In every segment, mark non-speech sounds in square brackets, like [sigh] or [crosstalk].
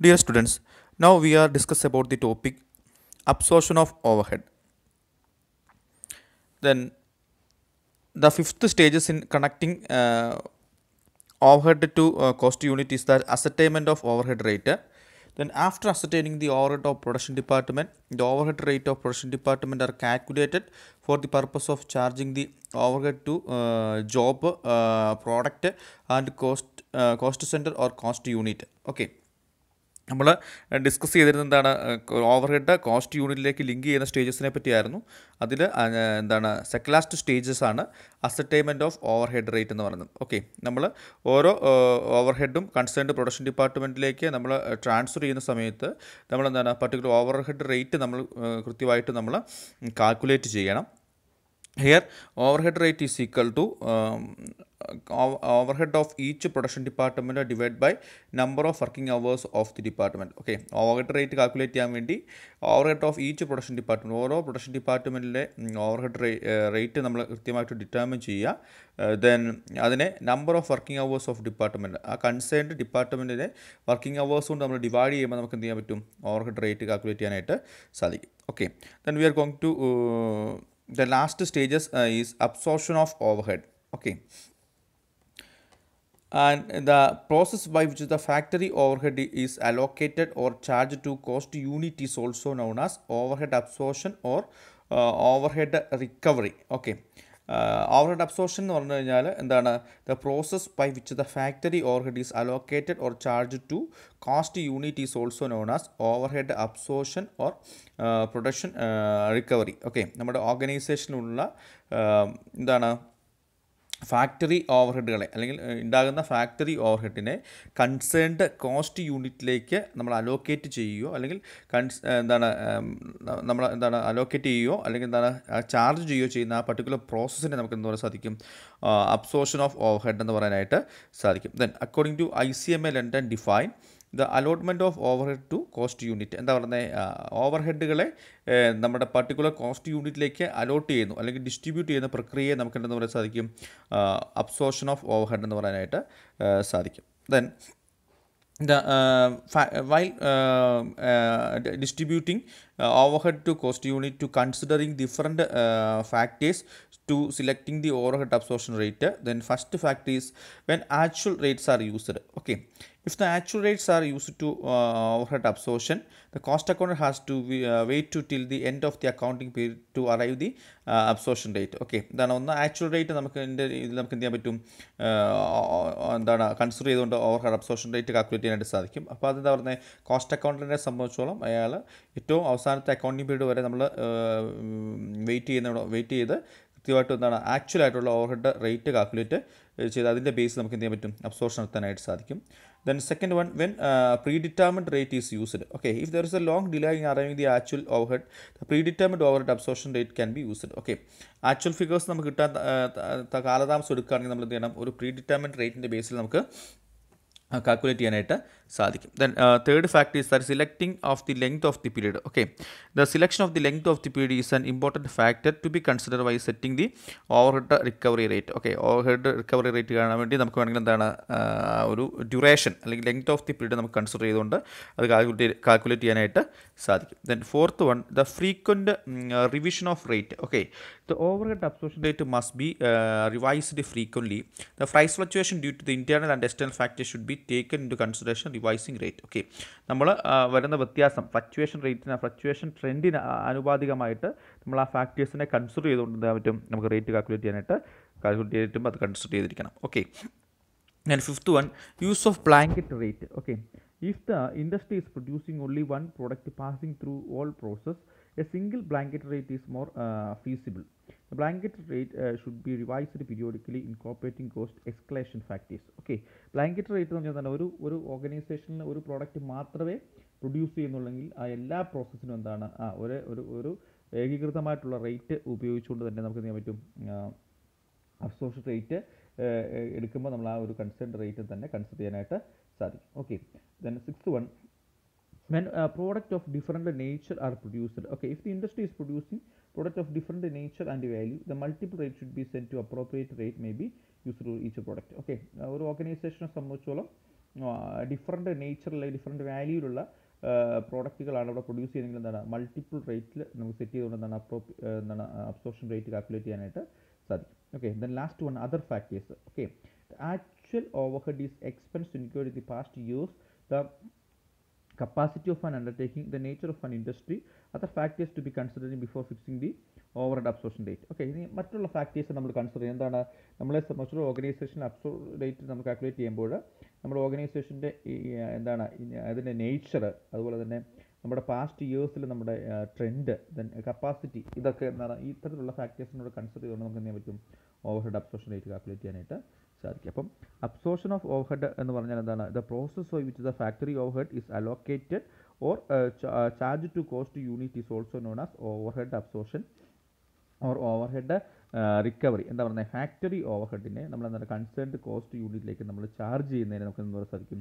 Dear students, now we are discuss about the topic absorption of overhead. Then the fifth stages in connecting uh, overhead to uh, cost unit is the ascertainment of overhead rate. Then after ascertaining the overhead of production department, the overhead rate of production department are calculated for the purpose of charging the overhead to uh, job, uh, product and cost, uh, cost center or cost unit. Okay. നമ്മൾ discuss ചെയ്തിരുന്നത് എന്താണ് overhead cost യൂണിറ്റിലേക്ക് link ചെയ്യുന്ന സ്റ്റേജസിനെ പറ്റിയായിരുന്നു അതിൽ എന്താണ് second last stages ആണ് ascertainment of overhead rate എന്ന് പറയുന്നത് ഓക്കെ നമ്മൾ ഓരോ ഓവർ ഹെഡും കൺസേൺഡ് പ്രൊഡക്ഷൻ ഡിപ്പാർട്ട്മെൻറ്റിലേക്ക് നമ്മൾ ട്രാൻസ്ഫർ ചെയ്യുന്ന സമയത്ത് നമ്മൾ എന്താണ് പർട്ടിക്കുലർ ഓവർ ഹെഡ് റേറ്റ് നമ്മൾ കൃത്യമായിട്ട് നമ്മൾ കാൽക്കുലേറ്റ് ചെയ്യണം head rate is equal to overhead of each production department divide by number of working hours of the department okay overhead rate calculate ചെയ്യാൻ വേണ്ടി head of each production department ഓരോ production ഡിപ്പാർട്ട്മെൻറ്റിലെ head rate നമ്മൾ കൃത്യമായിട്ട് determine ചെയ്യുക then അതിനെ number of working hours of department ആ concerned ഡിപ്പാർട്ട്മെൻറ്റിനെ വർക്കിംഗ് അവേഴ്സ് കൊണ്ട് നമ്മൾ ഡിവൈഡ് ചെയ്യുമ്പോൾ നമുക്ക് എന്ത് ചെയ്യാൻ പറ്റും ഹെഡ് റേറ്റ് കാൽക്കുലേറ്റ് ചെയ്യാനായിട്ട് സാധിക്കും okay then we are going to the last stages uh, is absorption of overhead okay and the process by which the factory overhead is allocated or charged to cost unit is also known as overhead absorption or uh, overhead recovery okay overhead absorption എന്ന് പറഞ്ഞു കഴിഞ്ഞാൽ എന്താണ് the process by which the factory overhead is allocated or charge to cost unit is also known as overhead absorption or production recovery okay നമ്മുടെ ഓർഗനൈസേഷനിലുള്ള എന്താണ് factory ഓവർഹെഡുകളെ അല്ലെങ്കിൽ ഉണ്ടാകുന്ന factory ഓവർഹെഡിനെ concerned cost യൂണിറ്റിലേക്ക് നമ്മൾ അലോക്കേറ്റ് ചെയ്യുകയോ അല്ലെങ്കിൽ കൺസ് എന്താണ് നമ്മൾ എന്താണ് അലോക്കേറ്റ് ചെയ്യുകയോ അല്ലെങ്കിൽ എന്താണ് ചാർജ് ചെയ്യുകയോ ചെയ്യുന്ന ആ പർട്ടിക്കുലർ പ്രോസസ്സിനെ നമുക്ക് എന്താ പറയാൻ സാധിക്കും അബ്സോർഷൻ ഓഫ് ഓവർഹെഡ് എന്ന് പറയാനായിട്ട് സാധിക്കും then according to I C M A London define the allotment of overhead to cost unit എന്താ പറയുന്നത് ഓവർ ഹെഡുകളെ നമ്മുടെ പർട്ടിക്കുലർ കോസ്റ്റ് യൂണിറ്റിലേക്ക് അലോട്ട് ചെയ്യുന്നു അല്ലെങ്കിൽ ഡിസ്ട്രിബ്യൂട്ട് ചെയ്യുന്ന പ്രക്രിയയെ നമുക്ക് എന്തെന്ന് പറയാൻ സാധിക്കും അബ്സോർഷൻ ഓഫ് ഓവർ ഹെഡ് എന്ന് പറയാനായിട്ട് സാധിക്കും then the while distributing head to cost unit to considering different factors to selecting the overhead absorption rate then first factors when actual rates are used okay If the actual rates are used to uh, overhead absorption, the cost accountant has to be, uh, wait to till the end of the accounting period to arrive the uh, absorption rate. Okay, then on the actual rate നമുക്ക് നമുക്ക് എന്ത് ചെയ്യാൻ പറ്റും എന്താണ് consider ചെയ്തുകൊണ്ട് overhead absorption rate calculate ചെയ്യാനായിട്ട് സാധിക്കും അപ്പോൾ അതെന്താ പറയുന്നത് കോസ്റ്റ് അക്കൗണ്ടൻറ്റിനെ സംബന്ധിച്ചോളം അയാൾ ഏറ്റവും അവസാനത്തെ അക്കൗണ്ടിങ് പീരീഡ് വരെ നമ്മൾ വെയിറ്റ് ചെയ്യുന്ന വെയിറ്റ് ചെയ്ത് കൃത്യമായിട്ട് എന്താണ് ആക്ച്വൽ ആയിട്ടുള്ള ഓവർഹെഡ് റേറ്റ് കാൽക്കുലേറ്റ് ചെയ്ത് അതിൻ്റെ ബേസ് നമുക്ക് എന്ത് ചെയ്യാൻ പറ്റും അബ്സോർഷൻ നടത്താനായിട്ട് സാധിക്കും Then second one, when uh, predetermined rate is used. Okay, if there is a long delay in arriving the actual overhead, the predetermined overhead absorption rate can be used. Okay, actual figures നമുക്ക് കിട്ടാൻ കാലതാമസം എടുക്കുകയാണെങ്കിൽ നമ്മൾ എന്ത് ചെയ്യണം ഒരു പ്രീഡിറ്റർമിൻഡ് റേറ്റിൻ്റെ ബേസിൽ നമുക്ക് calculate ചെയ്യാനായിട്ട് സാധിക്കും then third fact is the selecting of the length of the period okay the selection of the length of the period is an important factor to be consider while setting the overhead recovery rate okay overhead recovery rate കാണാൻ വേണ്ടി നമുക്ക് വേണമെങ്കിൽ എന്താണ് ഒരു duration അല്ലെങ്കിൽ length of the period നമുക്ക് consider ചെയ്തുകൊണ്ട് അത് കാൽക്കുലേറ്റ് കാൽക്കുലേറ്റ് ചെയ്യാനായിട്ട് സാധിക്കും then fourth one the frequent revision of rate okay the overhead absorption rate must be revised frequently the price fluctuation due to the internal and external factor should be taken into consideration revising rate okay നമ്മൾ വരുന്ന വ്യത്യാസം fluctuation റേറ്റിന് fluctuation ട്രെൻഡിന് ആനുപാതികമായിട്ട് നമ്മൾ ആ ഫാക്ടേഴ്സിനെ consider ചെയ്തുകൊണ്ട് പറ്റും നമുക്ക് rate calculate ചെയ്യാനായിട്ട് കാൽക്കുലേറ്റ് ചെയ്തിട്ടും അത് കൺസിഡർ ചെയ്തിരിക്കണം ഓക്കെ ഞാൻ fifth one use of blanket rate okay if the industry is producing only one product passing through all process a single blanket rate is more feasible The blanket rate uh, should be revised periodically incorporating cost escalation factors. Okay, blanket rate എന്ന് പറഞ്ഞാൽ ഒരു ഒരു ഓർഗനൈസേഷനിൽ ഒരു product മാത്രമേ produce ചെയ്യുന്നുള്ളെങ്കിൽ ആ എല്ലാ പ്രോസസ്സിനും എന്താണ് ആ ഒരു ഒരു ഒരു ഏകീകൃതമായിട്ടുള്ള റേറ്റ് ഉപയോഗിച്ചുകൊണ്ട് തന്നെ നമുക്ക് ചെയ്യാൻ പറ്റും അബ്സോർഷൻ റേറ്റ് എടുക്കുമ്പോൾ നമ്മൾ ആ ഒരു കൺസേൺഡ് റേറ്റ് തന്നെ കൺസിഡർ ചെയ്യാനായിട്ട് സാധിക്കും okay then six one when a product of different nature are produced okay if the industry is producing product of different nature and value the multiple rate should be sent to appropriate rate may be used to each product okay uh, ഒരു ഓർഗനൈസേഷനെ സംബന്ധിച്ചോളം different നേച്ചറിൽ different വാല്യൂയിലുള്ള പ്രോഡക്റ്റുകളാണ് അവിടെ produce ചെയ്യുന്നതെങ്കിൽ എന്താണ് multiple റേറ്റിൽ നമുക്ക് set ചെയ്തുകൊണ്ട് എന്താണ് അപ്രോപ്പ് എന്താണ് അബ്സോർഷൻ റേറ്റ് കാൽക്കുലേറ്റ് ചെയ്യാനായിട്ട് സാധിക്കും okay then last one other factors okay actual overhead is expense include the past use the capacity of an undertaking, the nature of an industry other factors to be considered before fixing the overhead absorption rate okay ഇനി മറ്റുള്ള factors നമ്മൾ consider ചെയ്യുന്നത് എന്താണ് നമ്മളെ സംബന്ധിച്ചുള്ള organisation absorb rate നമ്മൾ calculate ചെയ്യുമ്പോൾ നമ്മുടെ ഓർഗനൈസേഷൻ്റെ എന്താണ് അതിൻ്റെ നേച്ചർ അതുപോലെ തന്നെ നമ്മുടെ പാസ്റ്റ് ഇയേഴ്സിൽ നമ്മുടെ ട്രെൻഡ് ദെൻ കപ്പാസിറ്റി ഇതൊക്കെ എന്താണ് ഇത്തരത്തിലുള്ള ഫാക്ടേഴ്സിനോട് കൺസിഡർ ചെയ്തുകൊണ്ട് നമുക്ക് എന്ത് ചെയ്യാൻ പറ്റും ഓവർഹെഡ് അബ്സോർഷൻ റേറ്റ് കാൽക്കുലേറ്റ് ചെയ്യാനായിട്ട് സാധിക്കും അപ്പം അബ്സോർഷൻ ഓഫ് ഓവർഹെഡ് എന്ന് പറഞ്ഞാൽ എന്താണ് the process of which the factory overhead is allocated or charge to cost unit is also known as overhead absorption or overhead recovery എന്താ പറയുന്നത് ഫാക്ടറി ഓവർഹെഡിനെ നമ്മൾ എന്താണ് കൺസേൺഡ് കോസ്റ്റ് യൂണിറ്റിലേക്ക് നമ്മൾ ചാർജ് ചെയ്യുന്നതിന് നമുക്ക് എന്താ പറയാൻ സാധിക്കും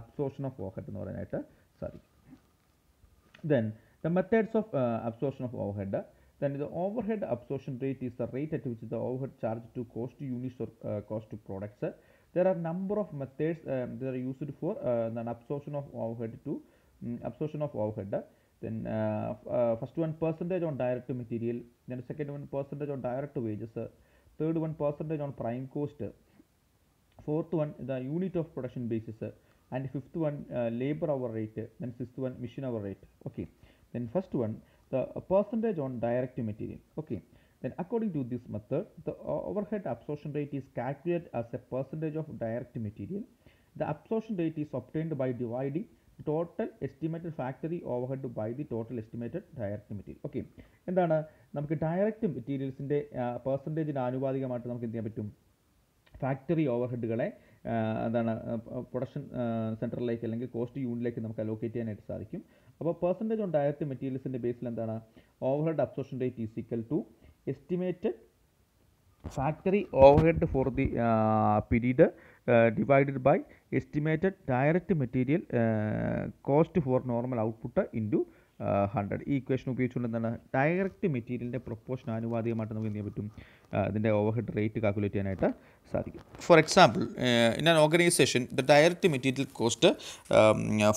അബ്സോർഷൻ ഓഫ് ഓവർഹെഡ് എന്ന് പറയാനായിട്ട് സാധിക്കും then the methods of absorption of overhead Then the overhead absorption rate is the rate at which the overhead charge to cost units or uh, cost to products. There are number of methods um, that are used for uh, the absorption of overhead to um, absorption of overhead. Uh. Then uh, uh, first one percentage on direct material. Then second one percentage on direct wages. third one percentage on prime cost. Uh. Fourth one the unit of production basis. and fifth one labor hour rate. Then sixth one machine hour rate. Okay. Then first one the percentage on direct material okay then according to this method the overhead absorption rate is calculated as a percentage of direct material the absorption rate is obtained by dividing total estimated factory overhead by the total estimated direct material okay എന്താണ് നമുക്ക് direct മെറ്റീരിയൽസിൻ്റെ പെർസെൻറ്റേജിന് ആനുപാതികമായിട്ട് നമുക്ക് എന്ത് ചെയ്യാൻ പറ്റും factory ഓവർഹെഡുകളെ എന്താണ് production സെൻറ്ററിലേക്ക് അല്ലെങ്കിൽ cost യൂണിറ്റിലേക്ക് നമുക്ക് അലോക്കേറ്റ് ചെയ്യാനായിട്ട് സാധിക്കും അപ്പോൾ പെർസെൻറ്റേജ് ഓൺ ഡയറക്റ്റ് മെറ്റീരിയൽസിൻ്റെ ബേസിൽ എന്താണ് overhead absorption rate is equal to estimated factory overhead for the period divided by estimated direct material cost for normal output into hundred ഈ ഇക്വേഷൻ ഉപയോഗിച്ചുകൊണ്ട് എന്താണ് ഡയറക്റ്റ് മെറ്റീരിയലിൻ്റെ പ്രൊപ്പോഷൻ ആനുവാദികമായിട്ട് നമുക്ക് എന്ത് ചെയ്യാൻ പറ്റും ഇതിൻ്റെ ഓവർഹെഡ് റേറ്റ് കാൽക്കുലേറ്റ് ചെയ്യാനായിട്ട് സാധിക്കും for example in an organisation the direct material cost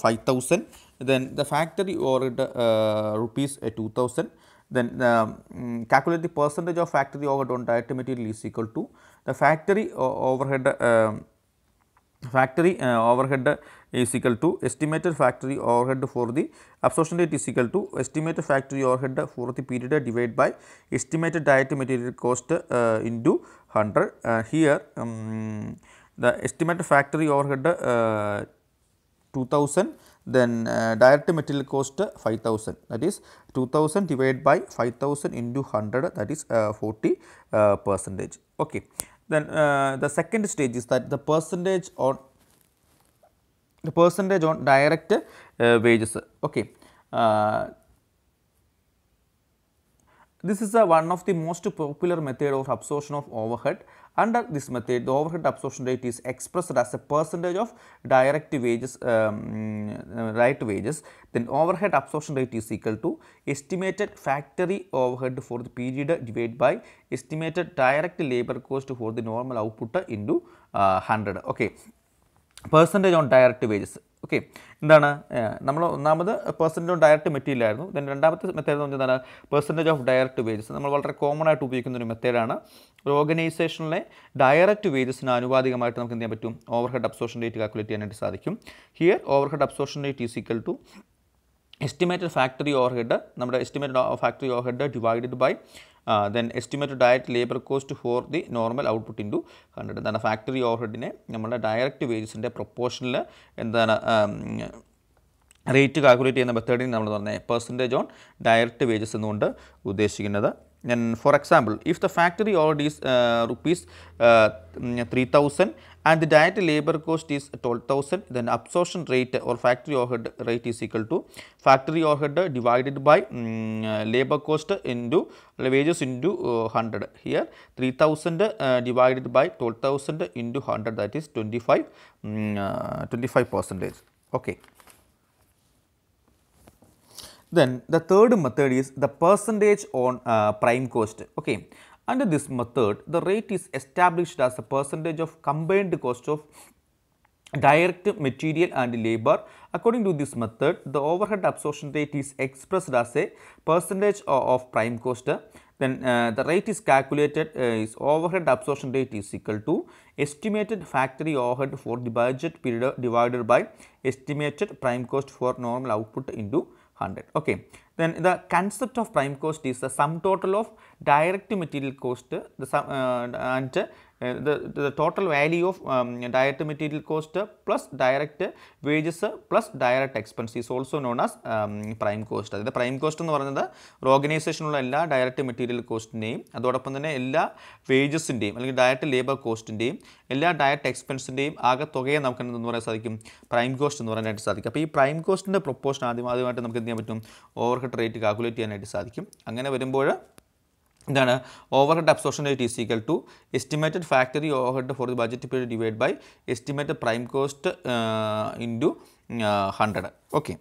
five thousand then the factory overhead uh, rupees a uh, 2000 then um, mm, calculate the percentage of factory overhead on direct material is equal to the factory uh, overhead um, factory uh, overhead is equal to estimated factory overhead for the absorption rate is equal to estimated factory overhead for the period divided by estimated direct material cost into 100 here um, the estimated factory overhead 2000 then uh, direct material cost 5000 that is 2000 divided by 5000 into 100 that is uh, 40 uh, percentage. Okay. Then uh, the second stage is that the percentage on the percentage on direct uh, wages. Okay. Uh, this is a, one of the most popular method of absorption of overhead. Under this method, the overhead absorption rate is expressed as a percentage of direct wages, um, uh, right wages. Then overhead absorption rate is equal to estimated factory overhead for the period divided by estimated direct labor cost for the normal output into uh, 100. Okay, percentage on direct wages okay എന്താണ് നമ്മൾ ഒന്നാമത് percentage of direct material ആയിരുന്നു then രണ്ടാമത്തെ method എന്ന് പറഞ്ഞാൽ percentage of direct wages നമ്മൾ വളരെ common ആയിട്ട് ഉപയോഗിക്കുന്ന ഒരു മെത്തേഡാണ് ഒരു ഓർഗനൈസേഷനിലെ ഡയറക്റ്റ് വേജസിന് ആനുപാതികമായിട്ട് നമുക്ക് എന്ത് ചെയ്യാൻ പറ്റും ഓവർഹെഡ് അബ്സോർഷൻ റേറ്റ് കാൽക്കുലേറ്റ് ചെയ്യാനായിട്ട് സാധിക്കും here overhead absorption rate is equal to estimated factory overhead നമ്മുടെ estimated factory overhead divided by then estimated direct labour cost for the normal output into hundred എന്താണ് factory ഓവർ ഹെഡിനെ നമ്മുടെ direct വേജസിൻ്റെ പ്രൊപ്പോർഷനിൽ എന്താണ് rate calculate ചെയ്യുന്ന മെത്തേഡിന് നമ്മൾ പറഞ്ഞത് percentage on direct wages എന്നുകൊണ്ട് ഉദ്ദേശിക്കുന്നത് And for example, if the factory overhead is uh, rupees uh, mm, 3000 and the direct labor cost is 12000, then absorption rate or factory overhead rate is equal to factory overhead divided by um, labor cost into wages into uh, 100. Here 3000 uh, divided by 12000 into 100 that is 25 um, percentage. Okay. Then the third method is the percentage on uh, prime cost. Okay. Under this method, the rate is established as a percentage of combined cost of direct material and labor. According to this method, the overhead absorption rate is expressed as a percentage of prime cost. Then uh, the rate is calculated uh, is overhead absorption rate is equal to estimated factory overhead for the budget period divided by estimated prime cost for normal output into 100. Okay. Then the concept of prime cost is the sum total of direct material cost the sum, uh, and uh, Uh, the, the total value of um, direct material cost plus direct wages plus direct expense is also known as um, prime cost. അതായത് prime cost എന്ന് പറയുന്നത് ഒരു ഓർഗനൈസേഷനുള്ള എല്ലാ direct material കോസ്റ്റിൻ്റെയും അതോടൊപ്പം തന്നെ എല്ലാ വേജസിൻ്റെയും അല്ലെങ്കിൽ direct labour കോസ്റ്റിൻ്റെയും എല്ലാ ഡയറക്റ്റ് എക്സ്പെൻസിൻ്റെയും ആകെ തുകയെ നമുക്ക് എന്തെന്ന് പറയാൻ സാധിക്കും പ്രൈം കോസ്റ്റ് എന്ന് പറയാനായിട്ട് സാധിക്കും അപ്പോൾ ഈ പ്രൈം കോസ്റ്റിൻ്റെ പ്രൊപ്പോഷൻ ആദ്യം ആദ്യമായിട്ട് നമുക്ക് എന്ത് ചെയ്യാൻ പറ്റും ഓവർഹെഡ് റേറ്റ് കാൽക്കുലേറ്റ് ചെയ്യാനായിട്ട് സാധിക്കും അങ്ങനെ വരുമ്പോൾ then overhead absorption rate is equal to estimated factory overhead for the budget period divided by estimated prime cost uh, into 100 uh, okay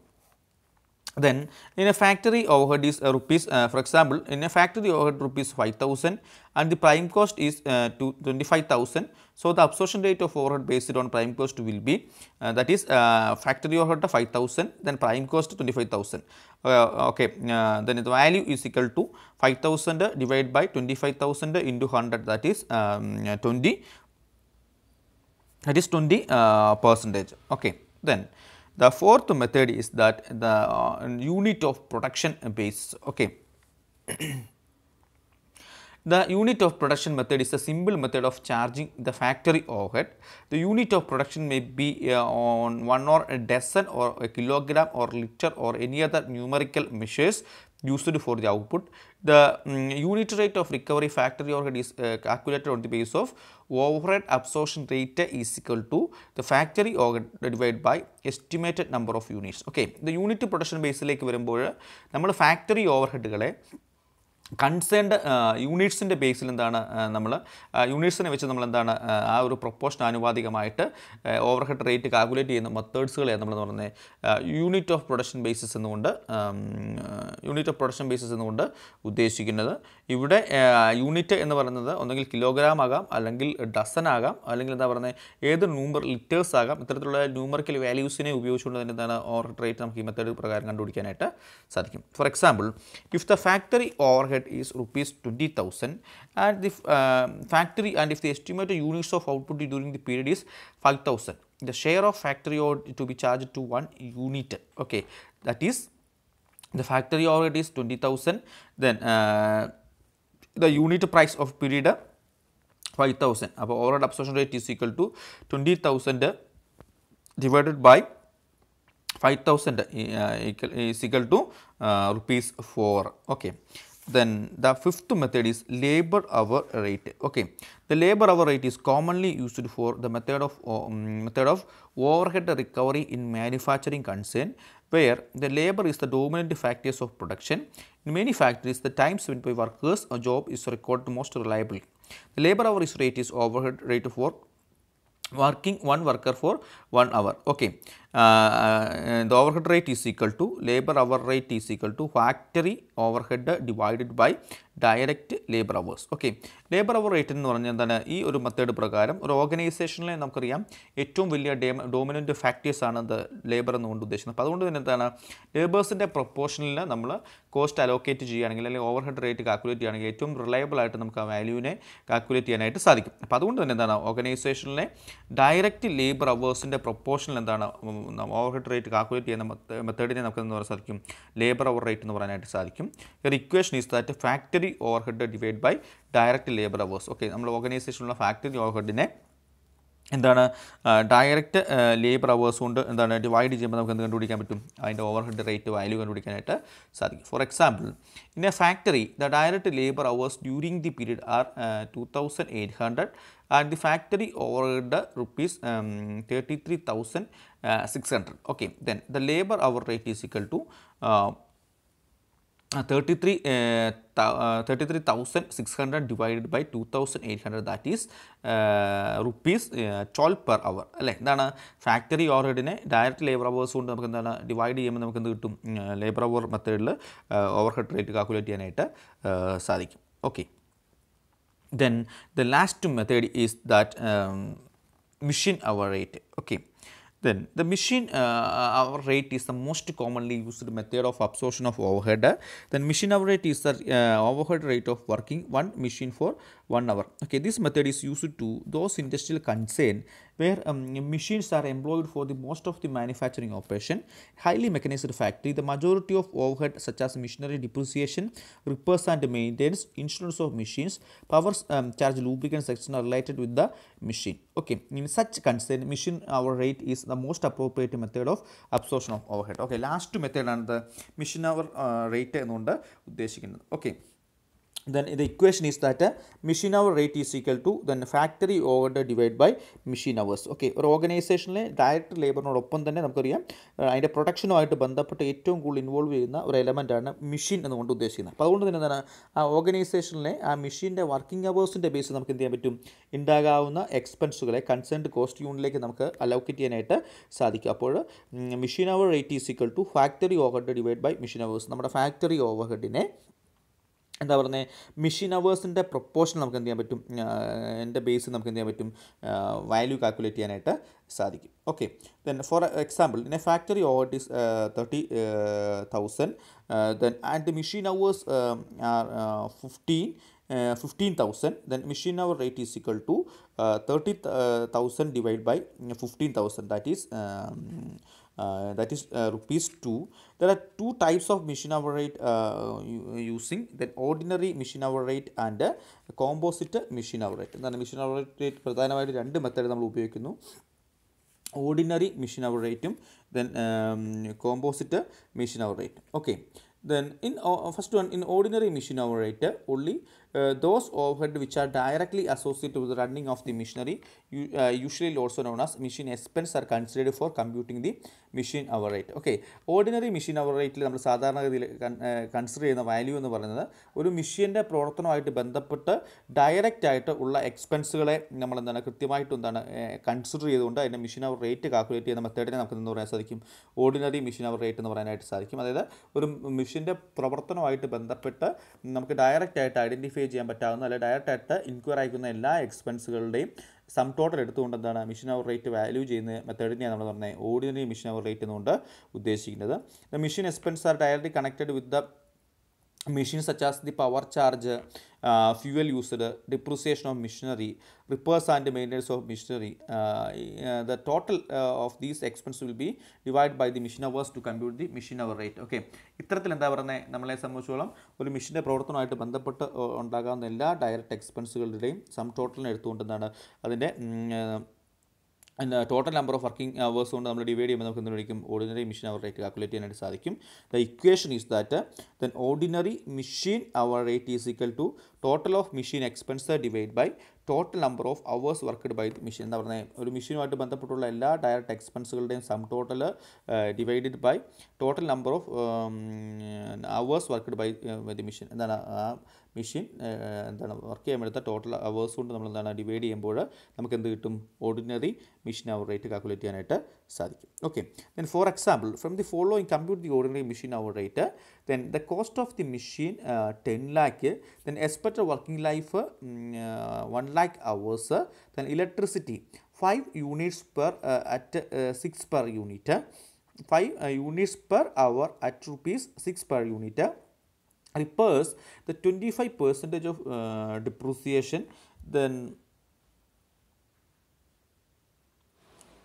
then in a factory overhead is uh, rupees uh, for example, in a factory overhead rupees 5000 and the prime cost is uh, 25,000. So, the absorption rate of overhead based on prime cost will be uh, that is uh, factory overhead 5000 then prime cost 25,000. Uh, okay. Uh, then the value is equal to 5000 divided by 25,000 into 100 that is um, 20 that is 20 percentage. Okay. Then the fourth method is that the uh, unit of production base. Okay. [clears throat] the unit of production method is a simple method of charging the factory overhead. The unit of production may be uh, on one or a dozen or a kilogram or liter or any other numerical measures used for the output. the um, unit rate of recovery factory overhead is uh, calculated on the basis of overhead absorption rate is equal to the factory overhead divided by estimated number of units. Okay, the unit production base ലേക്ക് വരുമ്പോൾ factory overhead concerned യൂണിറ്റ്സിൻ്റെ ബേസിൽ എന്താണ് നമ്മൾ യൂണിറ്റ്സിനെ വെച്ച് നമ്മൾ എന്താണ് ആ ഒരു പ്രൊപ്പോഷൻ ആനുപാതികമായിട്ട് ഓവർ ഹെഡ് റേറ്റ് കാൽക്കുലേറ്റ് ചെയ്യുന്ന മെത്തേഡ്സുകളെ നമ്മൾ പറയുന്നത് യൂണിറ്റ് ഓഫ് പ്രൊഡക്ഷൻ ബേസിസ് എന്നുകൊണ്ട് യൂണിറ്റ് ഓഫ് പ്രൊഡക്ഷൻ ബേസിസ് എന്നുകൊണ്ട് ഉദ്ദേശിക്കുന്നത് ഇവിടെ യൂണിറ്റ് എന്ന് പറയുന്നത് ഒന്നെങ്കിൽ കിലോഗ്രാം ആകാം അല്ലെങ്കിൽ ഡസൺ ആകാം അല്ലെങ്കിൽ എന്താ പറയുന്നത് ഏത് നൂമ്പർ ലിറ്റേഴ്സ് ആകാം ഇത്തരത്തിലുള്ള ന്യൂമറിക്കൽ വാല്യൂസിനെ ഉപയോഗിച്ചുകൊണ്ട് തന്നെ എന്താണ് ഓവർ ഹെഡ് റേറ്റ് നമുക്ക് ഈ മെത്തേഡ് പ്രകാരം കണ്ടുപിടിക്കാനായിട്ട് സാധിക്കും for example if the factory over is rupees 20,000 and the uh, factory and if the estimated units of output during the period is 5,000, the share of factory order to be charged to one unit, okay. That is the factory order is 20,000, then uh, the unit price of period uh, 5,000. Our overall absorption rate is equal to 20,000 uh, divided by 5000 uh, is equal to uh, rupees 4 okay then the fifth method is labor hour rate. Okay, the labor hour rate is commonly used for the method of uh, um, method of overhead recovery in manufacturing concern, where the labor is the dominant factors of production. In many factories, the time spent by workers a job is recorded most reliably. The labor hour rate is overhead rate of work working one worker for one hour. Okay, uh, overhead rate is equal to labour hour rate is equal to factory overhead divided by direct labour hours okay labour hour rate എന്ന് പറഞ്ഞാൽ എന്താണ് ഈ ഒരു method പ്രകാരം ഒരു ഓർഗനൈസേഷനിലെ നമുക്കറിയാം ഏറ്റവും വലിയ ഡേ ഡോമിനൻ്റ് ഫാക്ടേഴ്സാണ് അത് ലേബർ എന്നുകൊണ്ട് ഉദ്ദേശിക്കുന്നത് അപ്പോൾ അതുകൊണ്ട് തന്നെ എന്താണ് ലേബേഴ്സിൻ്റെ പ്രൊപ്പോർഷനിൽ നമ്മൾ കോസ്റ്റ് അലോക്കേറ്റ് ചെയ്യുകയാണെങ്കിൽ അല്ലെങ്കിൽ ഓവർ ഹെഡ് റേറ്റ് കാൽക്കുലേറ്റ് ചെയ്യുകയാണെങ്കിൽ ഏറ്റവും റിലയബിൾ ആയിട്ട് നമുക്ക് ആ വാല്യൂവിനെ കാൽക്കുലേറ്റ് ചെയ്യാനായിട്ട് സാധിക്കും അപ്പോൾ അതുകൊണ്ട് തന്നെ എന്താണ് ഓർഗനൈസേഷനിലെ ഡയറക്റ്റ് ലേബർ അവേഴ്സിൻ്റെ പ്രൊപ്പോർഷനിൽ എന്താണ് ഓവർ ഹെഡ് റേറ്റ് കാൽക്കുലേറ്റ് ചെയ്യുന്ന മെത്തേഡിനെ നമുക്ക് എന്ന് പറയാൻ സാധിക്കും ലേബർ ഓവർ റേറ്റ് എന്ന് പറയാനായിട്ട് സാധിക്കും ഒരു equation is that factory overhead divide by direct labour hours okay നമ്മൾ ഓർഗനൈസേഷനുള്ള ഫാക്ടറി ഓവർ ഹെഡിനെ എന്താണ് ഡയറക്റ്റ് ലേബർ അവേഴ്സ് കൊണ്ട് എന്താണ് ഡിവൈഡ് ചെയ്യുമ്പോൾ നമുക്ക് എന്ത് കണ്ടുപിടിക്കാൻ പറ്റും അതിൻ്റെ ഓവർ ഹെഡ് റേറ്റ് വാല്യൂ കണ്ടുപിടിക്കാനായിട്ട് സാധിക്കും for example in a factory the direct labour hours during the period are two thousand eight hundred and the factory overhead rupees thirty three thousand six hundred okay then the labour hour rate is equal to thirty three thirty three thousand six hundred divided by two thousand eight hundred that is rupees twelve per hour അല്ലേ എന്താണ് factory ഓവർഹെഡിനെ direct labour hours കൊണ്ട് നമുക്ക് എന്താണ് divide ചെയ്യുമ്പോൾ നമുക്ക് എന്ത് കിട്ടും ലേബർ അവർ മെത്തേഡിൽ ഓവർഹെഡ് റേറ്റ് കാൽക്കുലേറ്റ് ചെയ്യാനായിട്ട് സാധിക്കും okay then the last method is that machine hour rate okay Then the machine uh, hour uh, rate is the most commonly used method of absorption of overhead. Then machine hour rate is the uh, overhead rate of working one machine for one hour. Okay, this method is used to those industrial concern where um, machines are employed for the most of the manufacturing operation, highly mechanized factory, the majority of overhead such as machinery depreciation, repairs and maintenance, insurance of machines, power um, charge lubricant section are related with the machine. Okay, in such concern, machine hour rate is the most appropriate method of absorption of overhead. Okay, last method and the machine hour uh, rate എന്നുകൊണ്ട് ഉദ്ദേശിക്കുന്നത്. Okay. then the equation is that uh, machine hour rate is equal to then factory overhead divided by machine hours okay ഒരു ഓർഗനൈസേഷനിലെ direct ലേബറിനോടൊപ്പം തന്നെ നമുക്കറിയാം അതിൻ്റെ പ്രൊഡക്ഷനുമായിട്ട് ബന്ധപ്പെട്ട് ഏറ്റവും കൂടുതൽ ഇൻവോൾവ് ചെയ്യുന്ന ഒരു എലമെൻറ്റാണ് മെഷീൻ എന്നുകൊണ്ട് ഉദ്ദേശിക്കുന്നത് അപ്പോൾ അതുകൊണ്ട് തന്നെ എന്താണ് ആ ഓർഗനൈസേഷനിലെ ആ മെഷീൻ്റെ വർക്കിംഗ് അവേഴ്സിൻ്റെ ബേസിൽ നമുക്ക് എന്ത് ചെയ്യാൻ പറ്റും ഉണ്ടാകാവുന്ന എക്സ്പെൻസുകളെ കൺസേൺഡ് കോസ്റ്റ് യൂണിറ്റിലേക്ക് നമുക്ക് അലോക്കേറ്റ് ചെയ്യാനായിട്ട് സാധിക്കും അപ്പോൾ machine hour rate is equal to factory overhead divide by machine hours നമ്മുടെ ഫാക്ടറി ഓവർഹെഡിനെ എന്താ പറയുന്നത് മെഷീൻ അവേഴ്സിൻ്റെ പ്രൊപ്പോർഷൻ നമുക്ക് എന്ത് ചെയ്യാൻ പറ്റും എൻ്റെ ബേസ് നമുക്ക് എന്ത് ചെയ്യാൻ പറ്റും വാല്യൂ കാൽക്കുലേറ്റ് ചെയ്യാനായിട്ട് സാധിക്കും okay then for example in a factory overheads thirty thousand then and the machine hours are fifteen fifteen thousand then machine hour rate is equal to thirty thousand divide by fifteen thousand that is uh, that is uh, rupees 2 there are two types of machine hour rate uh, using the ordinary machine hour rate and composite machine hour rate എന്താണ് machine hour rate പ്രധാനമായിട്ട് രണ്ട് method നമ്മൾ ഉപയോഗിക്കുന്നു ordinary machine hour റേറ്റും then composite machine hour rate okay then in first one in ordinary machine hour rate only uh, those overhead which are directly associated with the running of the machinery, you, uh, usually also known as machine expense are considered for computing the machine hour rate. Okay, ordinary machine hour റേറ്റിൽ നമ്മൾ സാധാരണഗതിയിൽ consider uh, ചെയ്യുന്ന value എന്ന് പറയുന്നത് ഒരു മെഷീൻ്റെ പ്രവർത്തനമായിട്ട് ബന്ധപ്പെട്ട് direct ആയിട്ട് ഉള്ള എക്സ്പെൻസുകളെ നമ്മൾ എന്താണ് കൃത്യമായിട്ട് എന്താണ് കൺസിഡർ uh, ചെയ്തുകൊണ്ട് അതിൻ്റെ മെഷീൻ അവർ റേറ്റ് കാൽക്കുലേറ്റ് ചെയ്യുന്ന മെത്തേഡിനെ നമുക്ക് എന്ന് പറയാൻ സാധിക്കും ഓർഡിനറി മെഷീൻ അവർ റേറ്റ് എന്ന് പറയാനായിട്ട് സാധിക്കും അതായത് ഒരു മെഷീൻ്റെ പ്രവർത്തനമായിട്ട് ബന്ധപ്പെട്ട് നമുക്ക് ഡയറക്റ്റ് ആയിട്ട് ഐഡൻറ്റിഫൈ ഐഡൻറ്റിഫൈ ചെയ്യാൻ പറ്റാവുന്ന അല്ലെങ്കിൽ ഡയറക്റ്റ് ആയിട്ട് ഇൻക്വയർ അയക്കുന്ന എല്ലാ എക്സ്പെൻസുകളുടെയും സം ടോട്ടൽ എടുത്തുകൊണ്ട് എന്താണ് മിഷൻ അവർ റേറ്റ് വാല്യൂ ചെയ്യുന്ന മെത്തേഡിനെയാണ് നമ്മൾ പറഞ്ഞത് ഓർഡിനറി മിഷൻ അവർ റേറ്റ് എന്നുകൊണ്ട് ഉദ്ദേശിക്കുന്നത് machine expense are directly connected with the machines such as the power charger, uh, fuel used, depreciation of machinery, repairs and maintenance of machinery. Uh, uh, the total of these expenses will be divided by the machine hours to compute the machine hour rate. Okay. ഇത്തരത്തിൽ എന്താ പറയുന്നത് നമ്മളെ സംബന്ധിച്ചോളം ഒരു മെഷീൻ്റെ പ്രവർത്തനമായിട്ട് ബന്ധപ്പെട്ട് ഉണ്ടാകാവുന്ന എല്ലാ ഡയറക്റ്റ് എക്സ്പെൻസുകളുടെയും സം ടോട്ടലിനെ എടുത്തുകൊണ്ടെന്നാണ് അതിൻ്റെ total number of working hours കൊണ്ട് നമ്മൾ ഡിവൈഡ് ചെയ്യുമ്പോൾ നമുക്ക് എന്തിനായിരിക്കും ordinary machine hour rate calculate ചെയ്യാനായിട്ട് സാധിക്കും the equation is that then ordinary machine hour rate is equal to total of machine expense divide by total number of hours worked by machine എന്ന് പറഞ്ഞാൽ ഒരു മെഷീനുമായിട്ട് ബന്ധപ്പെട്ടുള്ള എല്ലാ ഡയറക്റ്റ് എക്സ്പെൻസുകളുടെയും sum total divided by total number of hours worked by the machine എന്താണ് machine എന്താണ് work ചെയ്യാൻ എടുത്ത ടോട്ടൽ അവേഴ്സ് കൊണ്ട് നമ്മൾ എന്താണ് ഡിവൈഡ് ചെയ്യുമ്പോൾ നമുക്ക് എന്ത് കിട്ടും ordinary machine hour rate calculate ചെയ്യാനായിട്ട് സാധിക്കും okay then for example from the following compute the ordinary machine hour rate then the cost of the machine ten lakh then expected working life one lakh hours then electricity five units per at six per unit five units per hour at rupees six per unit repairs the 25 percentage of uh, depreciation then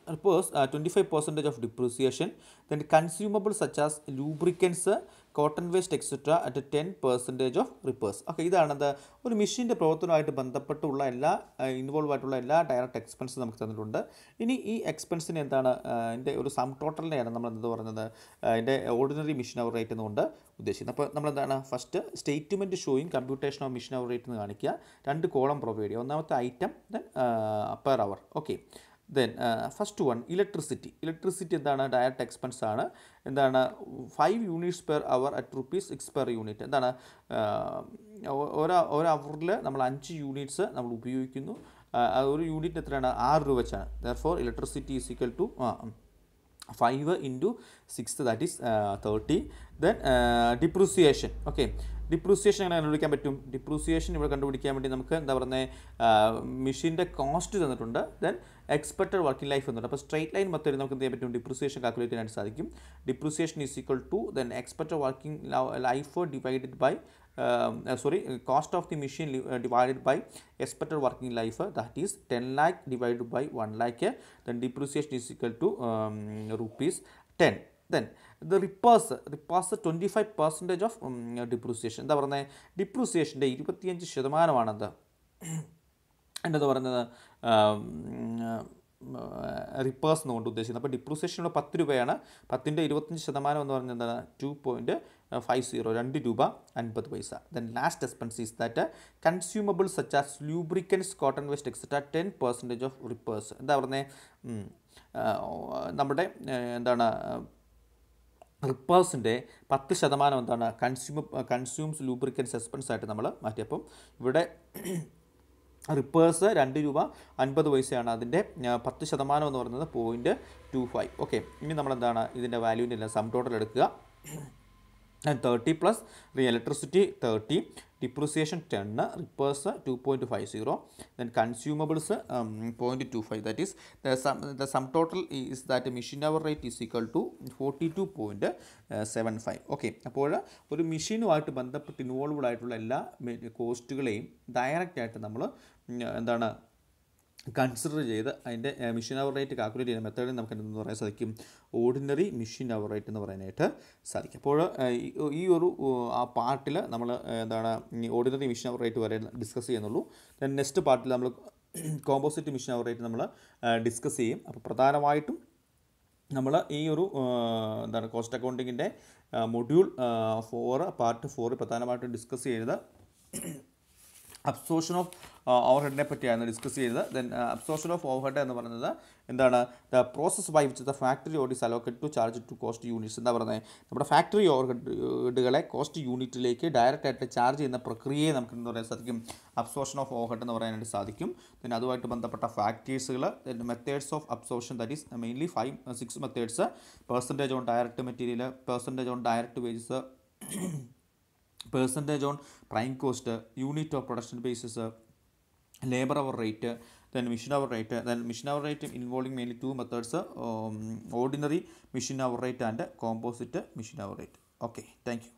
repairs uh, 25 percentage of depreciation then consumables such as lubricants uh, cotton waste etcetera at ten percentage of repairs okay ഇതാണത് ഒരു മെഷീൻ്റെ പ്രവർത്തനമായിട്ട് ബന്ധപ്പെട്ടുള്ള എല്ലാ involve ആയിട്ടുള്ള എല്ലാ direct എക്സ്പെൻസും നമുക്ക് തന്നിട്ടുണ്ട് ഇനി ഈ എക്സ്പെൻസിന് എന്താണ് എൻ്റെ ഒരു സം ടോട്ടലിനെയാണ് നമ്മൾ എന്ത് പറഞ്ഞത് എൻ്റെ ഓർഡിനറി മെഷീൻ അവർ റേറ്റ് എന്നുകൊണ്ട് ഉദ്ദേശിക്കുന്നത് അപ്പോൾ നമ്മളെന്താണ് ഫസ്റ്റ് സ്റ്റേറ്റ്മെൻറ്റ് ഷോയും computation of machine hour rate എന്ന് കാണിക്കുക രണ്ട് കോളം പ്രൊവൈഡ് ചെയ്യുക ഒന്നാമത്തെ item then per hour okay then first one electricity electricity എന്താണ് ഡയറക്റ്റ് എക്സ്പെൻസ് ആണ് എന്താണ് five units per hour at rupees six per unit എന്താണ് ഒരു ഒരു അവറിൽ നമ്മൾ അഞ്ച് യൂണിറ്റ്സ് നമ്മൾ ഉപയോഗിക്കുന്നു ഒരു യൂണിറ്റ് എത്രയാണ് ആറ് രൂപ വെച്ചാണ് ദർ for electricity is equal to five into six that is thirty then depreciation okay depreciation എങ്ങനെ കണ്ടുപിടിക്കാൻ പറ്റും ഡിപ്രൂസിയേഷൻ ഇവിടെ കണ്ടുപിടിക്കാൻ വേണ്ടി നമുക്ക് എന്താ പറയുന്നത് മെഷീൻ്റെ കോസ്റ്റ് തന്നിട്ടുണ്ട് ദെൻ എക്സ്പെക്റ്റഡ് വർക്കിംഗ് ലൈഫ് എന്നുണ്ട് അപ്പോൾ സ്ട്രൈറ്റ് ലൈൻ മൊത്തം നമുക്ക് എന്ത് ചെയ്യാൻ പറ്റും ഡിപ്രൂസിയേഷൻ കാൽക്കുലേറ്റ് ചെയ്യാനായിട്ട് സാധിക്കും depreciation is equal to then expected working life divided by sorry cost of the machine divided by expected working life that is 10 lakh divided by 1 lakh then depreciation is equal to um, rupees 10 then the repairs repairs 25 percentage of um, depreciation എന്താ പറയുന്നത് ഡിപ്രൂസിയേഷൻ്റെ ഇരുപത്തിയഞ്ച് ശതമാനമാണെന്ത് എന്താ പറയുന്നത് repairs എന്നുകൊണ്ട് ഉദ്ദേശിക്കുന്നത് അപ്പോൾ ഡിപ്രിസിയേഷനുള്ള പത്ത് രൂപയാണ് പത്തിൻ്റെ ഇരുപത്തഞ്ച് ശതമാനം എന്ന് പറഞ്ഞാൽ എന്താണ് ടു പോയിൻറ്റ് ഫൈവ് സീറോ രണ്ട് രൂപ അൻപത് പൈസ then last expense is that consumable such as lubricants cotton waste etcetera ten percentage of repairs എന്താ പറയുന്നത് നമ്മുടെ എന്താണ് റിപ്പേഴ്സിൻ്റെ പത്ത് ശതമാനം എന്താണ് കൺസ്യൂമ കൺസ്യൂംസ് ലൂബ്രിക്കൻസ് എക്സ്പെൻസ് ആയിട്ട് നമ്മൾ മാറ്റി ഇവിടെ റിപ്പേഴ്സ് രണ്ട് രൂപ അൻപത് പൈസയാണ് അതിൻ്റെ പത്ത് ശതമാനം എന്ന് പറയുന്നത് പോയിൻറ്റ് ടു ഫൈവ് ഓക്കെ ഇനി നമ്മളെന്താണ് ഇതിൻ്റെ വാല്യൂവിൻ്റെ എല്ലാം സം ടോട്ടൽ എടുക്കുക thirty plus electricity thirty depreciation ten repairs two point five zero then consumables point two five that is the sum the sum total is that machine hour rate is equal to forty two point seven five okay അപ്പോൾ ഒരു മെഷീനുമായിട്ട് ബന്ധപ്പെട്ട് involved ആയിട്ടുള്ള എല്ലാ കോസ്റ്റുകളെയും direct ആയിട്ട് നമ്മൾ എന്താണ് consider ചെയ്ത് അതിൻ്റെ മിഷൻ അവർ റേറ്റ് കാൽക്കുലേറ്റ് ചെയ്യുന്ന മെത്തേഡിൽ നമുക്ക് എന്തെന്ന് പറയാൻ സാധിക്കും ഓർഡിനറി മിഷൻ അവർ റേറ്റ് എന്ന് പറയാനായിട്ട് സാധിക്കും അപ്പോൾ ഈ ഒരു ആ പാർട്ടിൽ നമ്മൾ എന്താണ് ഓർഡിനറി മിഷൻ അവർ റേറ്റ് വരെ ഡിസ്കസ് ചെയ്യുന്നുള്ളൂ ദെൻ നെക്സ്റ്റ് പാർട്ടിൽ നമ്മൾ കോമ്പോസിറ്റ് മിഷൻ അവർ റേറ്റ് നമ്മൾ ഡിസ്കസ് ചെയ്യും അപ്പോൾ പ്രധാനമായിട്ടും നമ്മൾ ഈ ഒരു എന്താണ് കോസ്റ്റ് അക്കൗണ്ടിങ്ങിൻ്റെ മൊഡ്യൂൾ ഫോർ പാർട്ട് ഫോർ പ്രധാനമായിട്ടും ഡിസ്കസ് ചെയ്തത് അബ്സോർഷൻ ഓഫ് ഓവർഹെഡിനെ പറ്റിയായിരുന്നു ഡിസ്കസ് ചെയ്തത് ദെൻ അബ്സോർഷൻ ഓഫ് ഓവർഹെഡ് എന്ന് പറയുന്നത് എന്താണ് the process by which the factory overheads allocate to charge to cost units എന്താ പറയുന്നത് നമ്മുടെ ഫാക്ടറി ഓവർഹെഡുകളെ കോസ്റ്റ് യൂണിറ്റിലേക്ക് ഡയറക്റ്റ് ആയിട്ട് ചാർജ് ചെയ്യുന്ന പ്രക്രിയയെ നമുക്ക് എന്താ പറയാൻ സാധിക്കും അബ്സോർഷൻ ഓഫ് ഓവർഹെഡ് എന്ന് പറയാനായിട്ട് സാധിക്കും ദെൻ അതുമായിട്ട് ബന്ധപ്പെട്ട ഫാക്ടേഴ്സുകൾ then methods of absorption that is mainly five six methods percentage on direct material percentage on direct wages percentage on prime cost unit of production basis labour hour rate then machine hour rate then machine hour rate involving mainly two methods um, ordinary machine hour rate and composite machine hour rate okay thank you